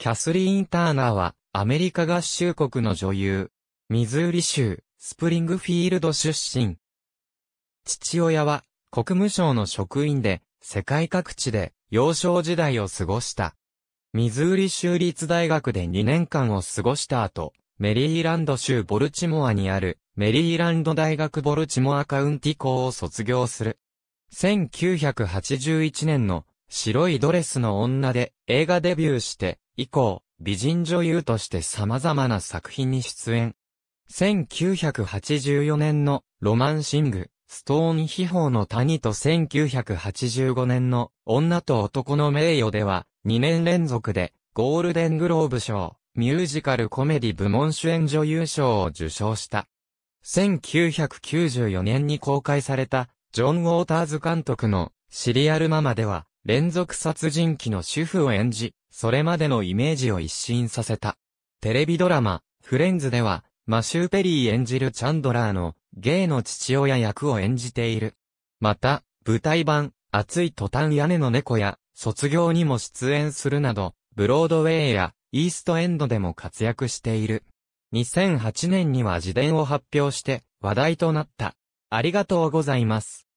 キャスリーン・ターナーは、アメリカ合衆国の女優。ミズーリ州、スプリングフィールド出身。父親は、国務省の職員で、世界各地で、幼少時代を過ごした。ミズーリ州立大学で2年間を過ごした後、メリーランド州ボルチモアにある、メリーランド大学ボルチモアカウンティ校を卒業する。1981年の、白いドレスの女で映画デビューして、以降、美人女優として様々な作品に出演。1984年のロマンシング、ストーン秘宝の谷と1985年の女と男の名誉では2年連続でゴールデングローブ賞、ミュージカルコメディ部門主演女優賞を受賞した。1994年に公開されたジョン・ウォーターズ監督のシリアルママでは連続殺人鬼の主婦を演じ、それまでのイメージを一新させた。テレビドラマ、フレンズでは、マシュー・ペリー演じるチャンドラーのゲイの父親役を演じている。また、舞台版、熱い途端屋根の猫や、卒業にも出演するなど、ブロードウェイやイーストエンドでも活躍している。2008年には自伝を発表して話題となった。ありがとうございます。